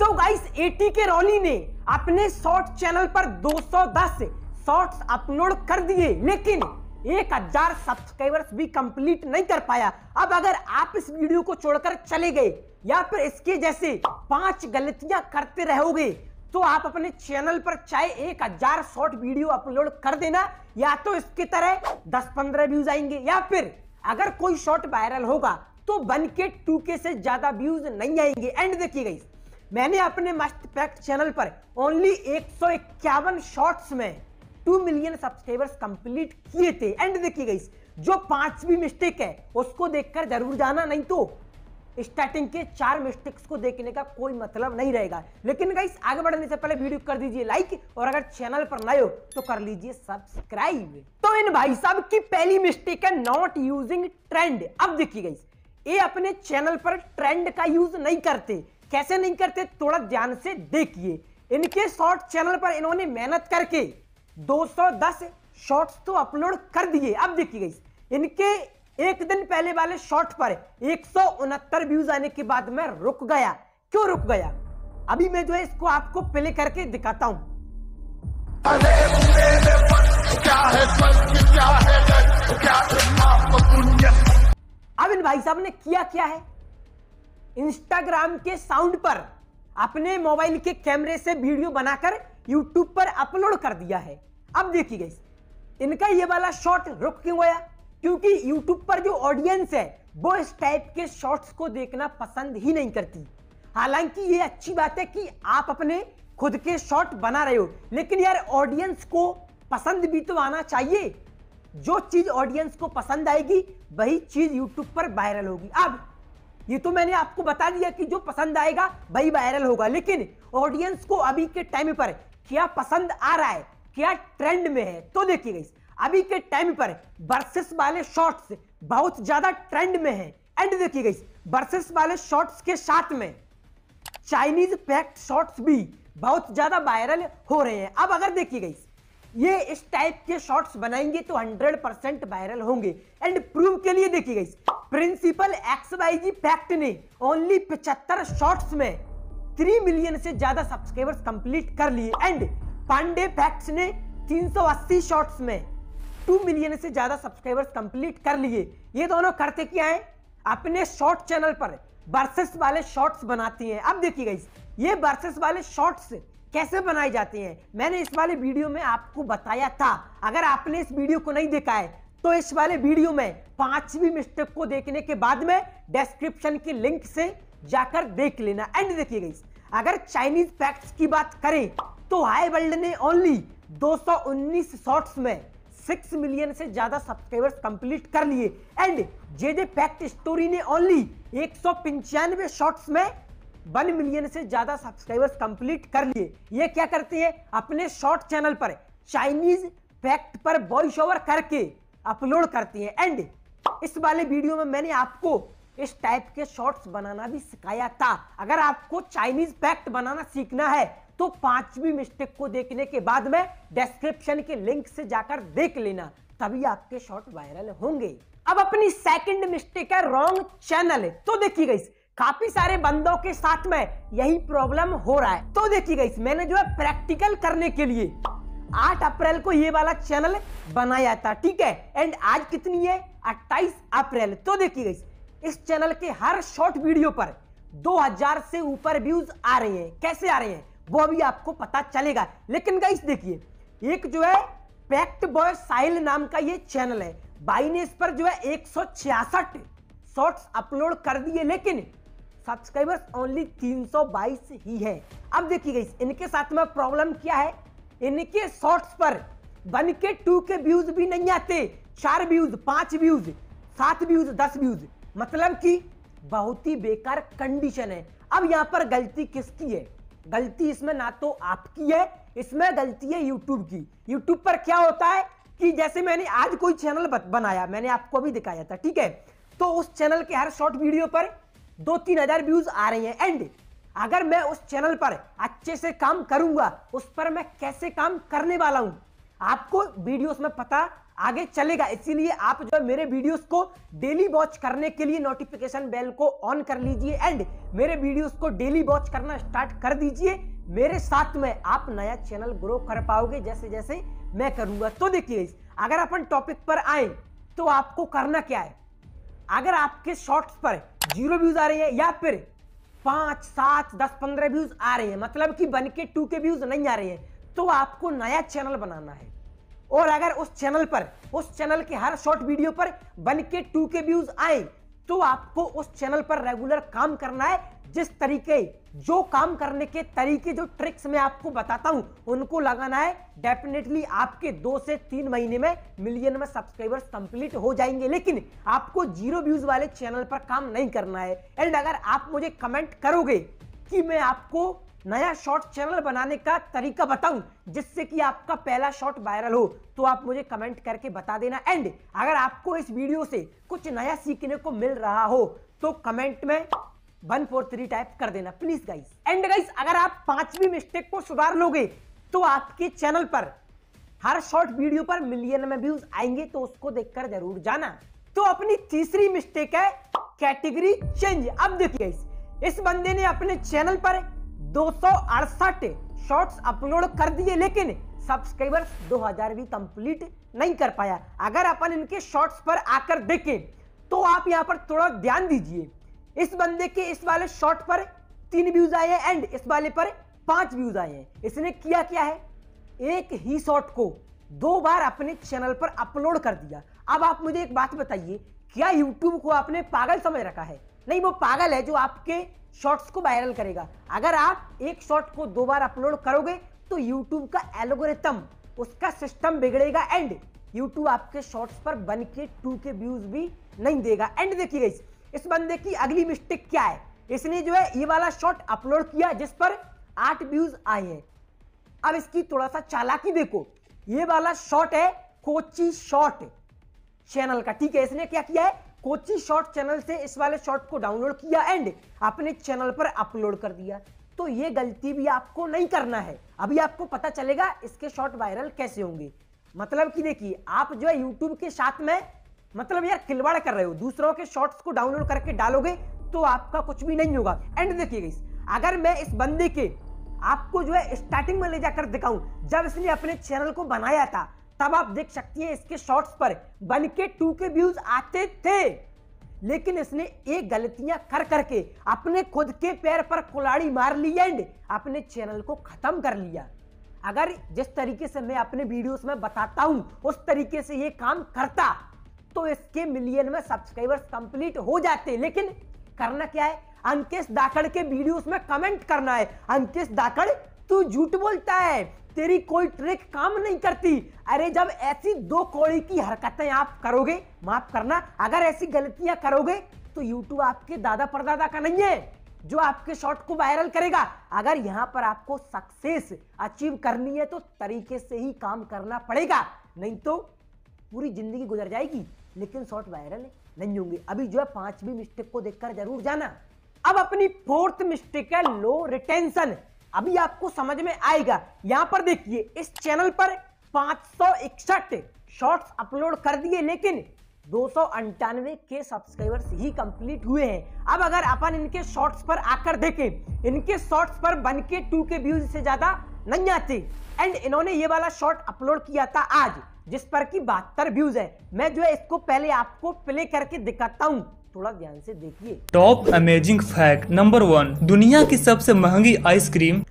तो guys eighty के really ने अपने शॉर्ट चैनल पर 210 सौ शॉर्ट्स अपलोड कर दिए लेकिन 1000 सब्सक्राइबर्स भी कंप्लीट नहीं कर पाया अब अगर आप इस वीडियो को छोड़कर चले गए या फिर इसके जैसे पांच गलतियां करते रहोगे तो आप अपने चैनल पर चाहे एक हजार शॉर्ट वीडियो अपलोड कर देना या तो इसके तरह दस पंद्रह व्यूज आएंगे या फिर अगर कोई शॉर्ट वायरल होगा तो वन के टू के से ज्यादा व्यूज नहीं आएंगे एंड देखिए गई मैंने अपने मस्त फैक्ट चैनल पर ओनली एक शॉर्ट्स में टू मिलियन सब्सक्राइबर्स कंप्लीट किए थे एंड देखिए गई जो पांचवी मिस्टेक है उसको देखकर जरूर जाना नहीं तो स्टार्टिंग के चार मिस्टेक्स को देखने का कोई मतलब नहीं रहेगा लेकिन गाइस आगे बढ़ने से पहले वीडियो कर दीजिए लाइक और अगर चैनल पर नए हो तो कर लीजिए सब्सक्राइब तो इन भाई साहब की पहली मिस्टेक है नॉट यूजिंग ट्रेंड अब देखिए गाइस ये अपने चैनल पर ट्रेंड का यूज नहीं करते कैसे नहीं करते थोड़ा ध्यान से देखिए इनके शॉर्ट चैनल पर इन्होंने मेहनत करके 210 शॉर्ट्स तो अपलोड कर दिए अब देखिए गई इनके एक दिन पहले वाले शॉर्ट पर एक व्यूज आने के बाद मैं रुक गया क्यों रुक गया अभी मैं जो है इसको आपको प्ले करके दिखाता हूं अब इन भाई साहब ने किया क्या है इंस्टाग्राम के साउंड पर अपने मोबाइल के कैमरे से वीडियो बनाकर यूट्यूब पर अपलोड कर दिया है अब देखिए गई इनका ये वाला शॉर्ट रुक क्यों गया क्योंकि यूट्यूब पर जो ऑडियंस है वो इस टाइप के शॉर्ट्स को देखना पसंद ही नहीं करती हालांकि ये अच्छी बात है कि आप अपने खुद के शॉर्ट बना रहे हो लेकिन यार ऑडियंस को पसंद भी तो आना चाहिए जो चीज ऑडियंस को पसंद आएगी वही चीज यूट्यूब पर वायरल होगी अब ये तो मैंने आपको बता दिया कि जो पसंद आएगा भाई वायरल होगा लेकिन ऑडियंस को अभी के टाइम पर क्या पसंद आ रहा है क्या ट्रेंड में है तो देखिए अभी के टाइम पर बर्सेस वाले शॉर्ट्स बहुत ज्यादा ट्रेंड में है एंड देखिए गई बर्सेस वाले शॉर्ट्स के साथ में चाइनीज पैक्ट शॉर्ट्स भी बहुत ज्यादा वायरल हो रहे हैं अब अगर देखिए गई ये इस टाइप के शॉर्ट्स बनाएंगे तो 100 वायरल होंगे एंड प्रूव के लिए देखिए गई principal X Y Z fact ने ओनली पिछहत्तर शॉर्ट्स में थ्री मिलियन से ज्यादा सब्सक्राइबर्स कंप्लीट कर लिए एंड पांडे फैक्ट्स ने 380 शॉट्स में टू मिलियन से ज्यादा सब्सक्राइबर्स कंप्लीट कर लिए ये दोनों करते क्या है अपने शॉर्ट चैनल पर वर्सेस वाले शॉर्ट्स बनाती हैं अब देखिए गाइस ये वर्सेस वाले शॉर्ट्स कैसे बनाए जाते हैं मैंने इस वाले वीडियो में आपको बताया था अगर आपने इस वीडियो को नहीं देखा है तो इस वाले वीडियो में पांचवी मिस्टेक को देखने के बाद में डिस्क्रिप्शन की लिंक से जाकर देख लेना एंड देखिए गई अगर चाइनीज फैक्ट्स की बात करें तो हाई वर्ल्ड ने ओनली 219 शॉर्ट्स में 6 मिलियन से ज्यादा सब्सक्राइबर्स कंप्लीट कर लिए एंड जेडे फैक्ट स्टोरी ने ओनली एक शॉर्ट्स में 1 मिलियन से ज्यादा सब्सक्राइबर्स कंप्लीट कर लिए ये क्या करते हैं अपने शॉर्ट चैनल पर चाइनीज फैक्ट पर वॉइस ओवर करके अपलोड करती हैं एंड इस वाले वीडियो में मैंने आपको इस टाइप के शॉर्ट्स बनाना भी सिखाया था अगर आपको चाइनीज पैक्ट बनाना सीखना है तो पांचवी मिस्टेक को देखने के बाद में डिस्क्रिप्शन के लिंक से जाकर देख लेना तभी आपके शॉर्ट वायरल होंगे अब अपनी सेकंड मिस्टेक है रॉन्ग चैनल तो देखिएगा गई काफी सारे बंदों के साथ में यही प्रॉब्लम हो रहा है तो देखिएगा गई मैंने जो है प्रैक्टिकल करने के लिए 8 अप्रैल को ये वाला चैनल बनाया था ठीक है एंड आज कितनी है 28 अप्रैल तो देखिए इस चैनल के हर शॉर्ट वीडियो पर 2000 से ऊपर व्यूज आ रहे हैं कैसे आ रहे हैं वो अभी आपको पता चलेगा लेकिन गाइस देखिए एक जो है पैक्ट बॉय साहिल नाम का ये चैनल है बाई ने इस पर जो है एक शॉर्ट्स अपलोड कर दिए लेकिन सब्सक्राइबर्स ओनली 322 ही है अब देखिए गाइस इनके साथ में प्रॉब्लम क्या है इनके शॉर्ट्स पर बन के टू के व्यूज भी नहीं आते चार व्यूज पांच व्यूज सात व्यूज दस व्यूज मतलब कि बहुत ही बेकार कंडीशन है अब यहां पर गलती किसकी है गलती इसमें ना तो आपकी है इसमें गलती है यूट्यूब की यूट्यूब पर क्या होता है कि जैसे मैंने आज कोई चैनल बनाया मैंने आपको भी दिखाया था ठीक है तो उस चैनल के हर शॉर्ट वीडियो पर दो तीन हजार व्यूज आ रहे हैं एंड अगर मैं उस चैनल पर अच्छे से काम करूंगा उस पर मैं कैसे काम करने वाला हूं आपको वीडियोस में पता आगे चलेगा इसीलिए आप जो है मेरे वीडियोस को डेली वॉच करने के लिए नोटिफिकेशन बेल को ऑन कर लीजिए एंड मेरे वीडियोस को डेली वॉच करना स्टार्ट कर दीजिए मेरे साथ में आप नया चैनल ग्रो कर पाओगे जैसे जैसे मैं करूंगा तो देखिए अगर अपन टॉपिक पर आए तो आपको करना क्या है अगर आपके शॉर्ट्स पर जीरो व्यूज आ रही है या फिर पांच सात दस पंद्रह व्यूज आ रहे हैं मतलब कि बन के टू के व्यूज नहीं आ रहे हैं तो आपको नया चैनल बनाना है और अगर उस चैनल पर उस चैनल के हर शॉर्ट वीडियो पर बन के टू के व्यूज आए तो आपको उस चैनल पर रेगुलर काम करना है जिस तरीके जो काम करने के तरीके जो ट्रिक्स मैं आपको बताता हूं उनको लगाना है डेफिनेटली आपके दो से तीन महीने में मिलियन में सब्सक्राइबर्स कंप्लीट हो जाएंगे लेकिन आपको जीरो व्यूज वाले चैनल पर काम नहीं करना है एंड अगर आप मुझे कमेंट करोगे कि मैं आपको नया शॉर्ट चैनल बनाने का तरीका बताऊं जिससे कि आपका पहला शॉर्ट वायरल हो तो आप मुझे कमेंट करके बता देना एंड अगर आपको इस वीडियो से कुछ नया सीखने को मिल रहा हो तो कमेंट में वन फोर थ्री टाइप कर देना प्लीज गाइस एंड गाइस अगर आप पांचवी मिस्टेक को सुधार लोगे तो आपके चैनल पर हर शॉर्ट वीडियो पर मिलियन में व्यूज आएंगे तो उसको देखकर जरूर जाना तो अपनी तीसरी मिस्टेक है कैटेगरी चेंज अब देखिए इस बंदे ने अपने चैनल पर दो शॉर्ट्स अपलोड कर दिए लेकिन सब्सक्राइबर्स 2000 भी कंप्लीट नहीं कर पाया अगर अपन इनके शॉर्ट्स पर आकर देखें तो आप यहाँ पर थोड़ा ध्यान दीजिए इस बंदे के इस वाले शॉर्ट पर तीन व्यूज आए हैं एंड इस वाले पर पांच व्यूज आए हैं इसने किया क्या है एक ही शॉर्ट को दो बार अपने चैनल पर अपलोड कर दिया अब आप मुझे एक बात बताइए क्या यूट्यूब को आपने पागल समझ रखा है नहीं वो पागल है जो आपके शॉर्ट्स को वायरल करेगा अगर आप एक शॉर्ट को दो बार अपलोड करोगे तो यूट्यूब का एलोगोरिथम उसका सिस्टम बिगड़ेगा एंड यूट्यूब आपके शॉर्ट्स पर बन के टू के व्यूज भी नहीं देगा एंड देखिए गई इस बंदे की अगली मिस्टेक क्या है इसने जो है ये वाला शॉर्ट अपलोड किया जिस पर आठ व्यूज आए हैं अब इसकी थोड़ा सा चालाकी देखो ये वाला शॉर्ट है कोची शॉर्ट चैनल का ठीक है इसने क्या किया है कोची शॉर्ट चैनल से इस वाले शॉर्ट को डाउनलोड किया एंड आपने चैनल पर अपलोड कर दिया तो ये गलती भी आपको नहीं करना है अभी आपको पता चलेगा इसके शॉर्ट वायरल कैसे होंगे मतलब कि देखिए आप जो है यूट्यूब के साथ में मतलब यार खिलवाड़ कर रहे हो दूसरों के शॉर्ट्स को डाउनलोड करके डालोगे तो आपका कुछ भी नहीं होगा एंड देखिए अगर मैं इस बंदे के आपको जो है स्टार्टिंग में ले जाकर दिखाऊं जब इसने अपने चैनल को बनाया था तब आप देख सकती हैं इसके शॉर्ट्स पर वन के टू के व्यूज आते थे लेकिन इसने एक गलतियां कर करके अपने खुद के पैर पर कुलाड़ी मार ली एंड अपने चैनल को खत्म कर लिया अगर जिस तरीके से मैं अपने वीडियोस में बताता हूं उस तरीके से ये काम करता तो इसके मिलियन में सब्सक्राइबर्स कंप्लीट हो जाते लेकिन करना क्या है अंकेश दाकड़ के वीडियोस में कमेंट करना है अंकेश दाकड़ तू झूठ बोलता है तेरी कोई ट्रिक काम नहीं करती अरे जब ऐसी दो कोड़ी की हरकतें आप करोगे माफ करना अगर ऐसी गलतियां करोगे तो YouTube आपके दादा परदादा का नहीं है जो आपके शॉर्ट को वायरल करेगा अगर यहां पर आपको सक्सेस अचीव करनी है तो तरीके से ही काम करना पड़ेगा नहीं तो पूरी जिंदगी गुजर जाएगी लेकिन शॉर्ट वायरल नहीं होंगे अभी जो है पांचवी मिस्टेक को देखकर जरूर जाना अब अपनी फोर्थ मिस्टेक है लो रिटेंशन अभी आपको समझ में आएगा यहां पर देखिए इस चैनल पर पांच शॉर्ट्स अपलोड कर दिए लेकिन दो के सब्सक्राइबर्स ही कंप्लीट हुए हैं अब अगर अपन इनके शॉर्ट्स पर आकर देखें इनके शॉर्ट्स पर बन के टू के व्यूज से ज्यादा नहीं आते एंड इन्होंने ये वाला शॉर्ट अपलोड किया था आज जिस पर की बहत्तर व्यूज है मैं जो है इसको पहले आपको प्ले करके दिखाता हूँ थोड़ा ध्यान से देखिए top amazing fact number one दुनिया की सबसे महंगी आइसक्रीम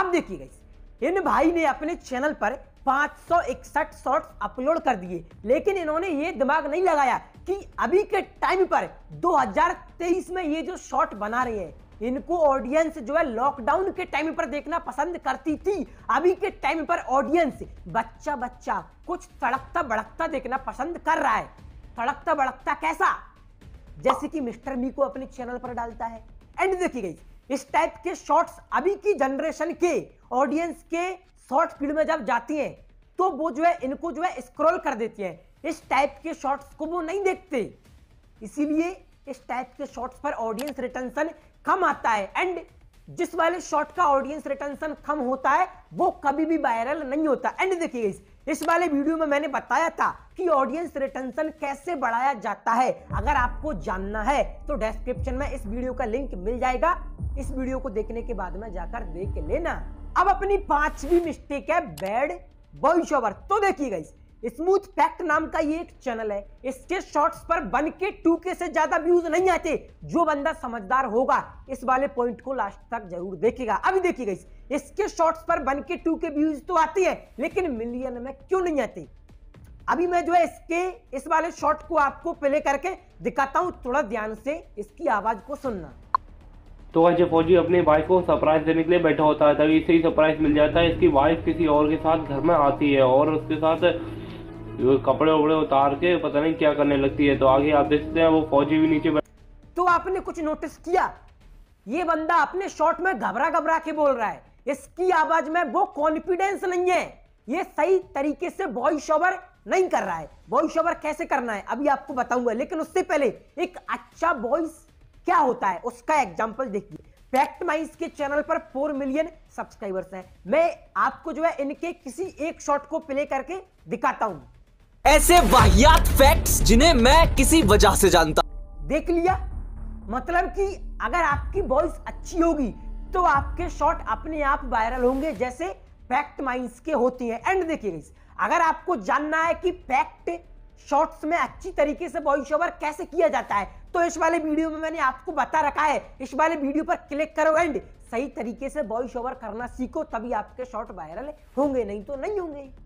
अब देखिए गई इन भाई ने अपने चैनल पर 561 शॉर्ट्स अपलोड कर दिए लेकिन इन्होंने ये दिमाग नहीं लगाया कि अभी के टाइम पर 2023 में ये जो शॉर्ट बना रहे हैं इनको ऑडियंस जो है लॉकडाउन के टाइम पर देखना पसंद करती थी अभी के टाइम पर ऑडियंस बच्चा बच्चा कुछ तड़कता बड़कता देखना पसंद कर रहा है तड़कता बड़कता कैसा जैसे कि मिस्टर मी को अपने चैनल पर डालता है एंड देखिए गई इस टाइप के शॉर्ट्स अभी की जनरेशन के ऑडियंस के शॉर्ट फील्ड में जब जाती हैं तो वो जो है इनको जो है स्क्रॉल कर देती है इस टाइप के शॉर्ट्स को वो नहीं देखते इसीलिए इस टाइप के शॉर्ट्स पर ऑडियंस रिटेंशन कम आता है एंड जिस वाले शॉट का ऑडियंस रिटेंशन कम होता है वो कभी भी वायरल नहीं होता एंड देखिए इस वाले वीडियो में मैंने बताया था कि ऑडियंस रिटेंशन कैसे बढ़ाया जाता है अगर आपको जानना है तो डिस्क्रिप्शन में इस वीडियो का लिंक मिल जाएगा इस वीडियो को देखने के बाद में जाकर देख लेना अब अपनी पांचवी मिस्टेक है बैड बॉइस ओवर तो देखिए गाइस स्मूथ फैक्ट नाम का ये एक चैनल है इसके शॉर्ट्स पर वन के टू के से ज्यादा व्यूज नहीं आते जो बंदा समझदार होगा इस वाले पॉइंट को लास्ट तक जरूर देखेगा अभी देखिएगा इस, इसके शॉर्ट्स पर वन के टू के व्यूज तो आते हैं लेकिन मिलियन में क्यों नहीं आते अभी मैं जो है इसके इस वाले शॉर्ट को आपको प्ले करके दिखाता हूँ थोड़ा ध्यान से इसकी आवाज को सुनना तो अजय फौजी अपने वाइफ को सरप्राइज देने के लिए बैठा होता है तभी इसे ही सरप्राइज मिल जाता है इसकी वाइफ किसी और के साथ घर में आती है और उसके साथ वो कपड़े वपड़े उतार के पता नहीं क्या करने लगती है तो आगे आप देखते हैं वो फौजी भी नीचे तो आपने कुछ नोटिस किया ये बंदा अपने शॉट में घबरा घबरा के बोल रहा है इसकी आवाज में वो कॉन्फिडेंस नहीं है ये सही तरीके से वॉइस ओवर नहीं कर रहा है वॉइस ओवर कैसे करना है अभी आपको बताऊंगा लेकिन उससे पहले एक अच्छा वॉइस क्या होता है उसका एग्जाम्पल देखिए फैक्ट माइस के चैनल पर फोर मिलियन सब्सक्राइबर्स हैं मैं आपको जो है इनके किसी एक शॉट को प्ले करके दिखाता हूं ऐसे वाहियात फैक्ट्स जिन्हें मैं किसी वजह से जानता देख लिया मतलब कि अगर आपकी वॉइस अच्छी होगी तो आपके शॉट अपने आप वायरल होंगे जैसे फैक्ट माइंस के होती हैं एंड देखिए अगर आपको जानना है कि फैक्ट शॉर्ट्स में अच्छी तरीके से वॉइस ओवर कैसे किया जाता है तो इस वाले वीडियो में मैंने आपको बता रखा है इस वाले वीडियो पर क्लिक करो एंड सही तरीके से वॉइस ओवर करना सीखो तभी आपके शॉर्ट वायरल होंगे नहीं तो नहीं होंगे